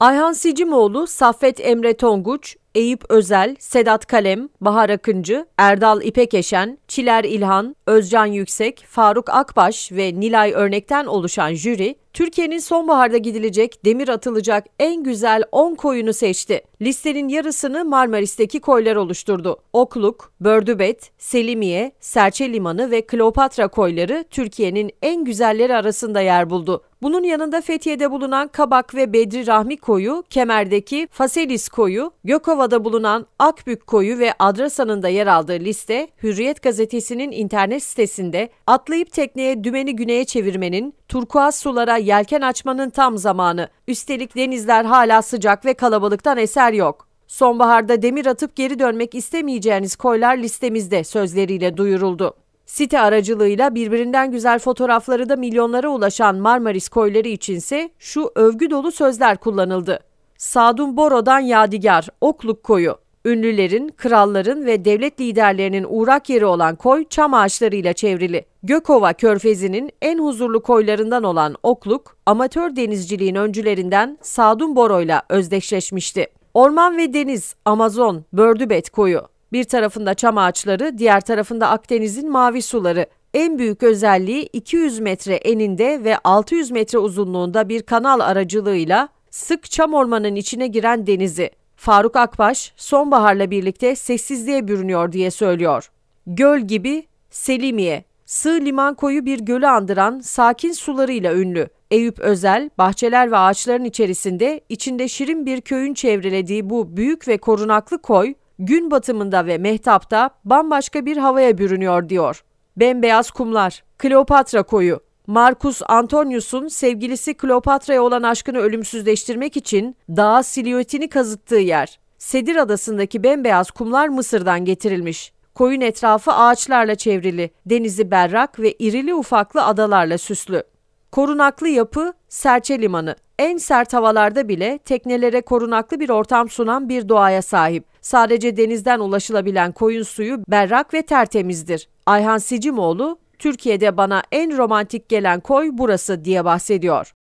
Ayhan Sicimoğlu, Saffet Emre Tonguç, Eyüp Özel, Sedat Kalem, Bahar Akıncı, Erdal İpekeşen, Çiler İlhan, Özcan Yüksek, Faruk Akbaş ve Nilay Örnek'ten oluşan jüri, Türkiye'nin sonbaharda gidilecek, demir atılacak en güzel 10 koyunu seçti. Listenin yarısını Marmaris'teki koylar oluşturdu. Okluk, Bördübet, Selimiye, Serçe Limanı ve Kleopatra koyları Türkiye'nin en güzelleri arasında yer buldu. Bunun yanında Fethiye'de bulunan Kabak ve Bedri Rahmi Koyu, Kemer'deki Faselis Koyu, Gökova'da bulunan Akbük Koyu ve Adrasa'nın da yer aldığı liste Hürriyet gazetesinin internet sitesinde atlayıp tekneye dümeni güneye çevirmenin, turkuaz sulara yelken açmanın tam zamanı. Üstelik denizler hala sıcak ve kalabalıktan eser yok. Sonbaharda demir atıp geri dönmek istemeyeceğiniz koylar listemizde sözleriyle duyuruldu. Site aracılığıyla birbirinden güzel fotoğrafları da milyonlara ulaşan Marmaris koyları içinse şu övgü dolu sözler kullanıldı. Sadun Boro'dan Yadigar, Okluk Koyu. Ünlülerin, kralların ve devlet liderlerinin uğrak yeri olan koy çam ağaçlarıyla çevrili. Gökova Körfezi'nin en huzurlu koylarından olan Okluk, amatör denizciliğin öncülerinden Sadun Boro'yla özdeşleşmişti. Orman ve Deniz, Amazon, Bördübet Koyu, bir tarafında çam ağaçları, diğer tarafında Akdeniz'in mavi suları. En büyük özelliği 200 metre eninde ve 600 metre uzunluğunda bir kanal aracılığıyla sık çam ormanın içine giren denizi. Faruk Akbaş, sonbaharla birlikte sessizliğe bürünüyor diye söylüyor. Göl gibi Selimiye, sığ liman koyu bir gölü andıran sakin sularıyla ünlü. Eyüp Özel, bahçeler ve ağaçların içerisinde, içinde şirin bir köyün çevrelediği bu büyük ve korunaklı koy, gün batımında ve mehtapta bambaşka bir havaya bürünüyor diyor. Bembeyaz kumlar, Kleopatra koyu, Marcus Antonius'un sevgilisi Kleopatra'ya olan aşkını ölümsüzleştirmek için dağa silüetini kazıttığı yer. Sedir adasındaki bembeyaz kumlar Mısır'dan getirilmiş. Koyun etrafı ağaçlarla çevrili, denizi berrak ve irili ufaklı adalarla süslü. Korunaklı yapı Serçe Limanı. En sert havalarda bile teknelere korunaklı bir ortam sunan bir doğaya sahip. Sadece denizden ulaşılabilen koyun suyu berrak ve tertemizdir. Ayhan Sicimoğlu, Türkiye'de bana en romantik gelen koy burası diye bahsediyor.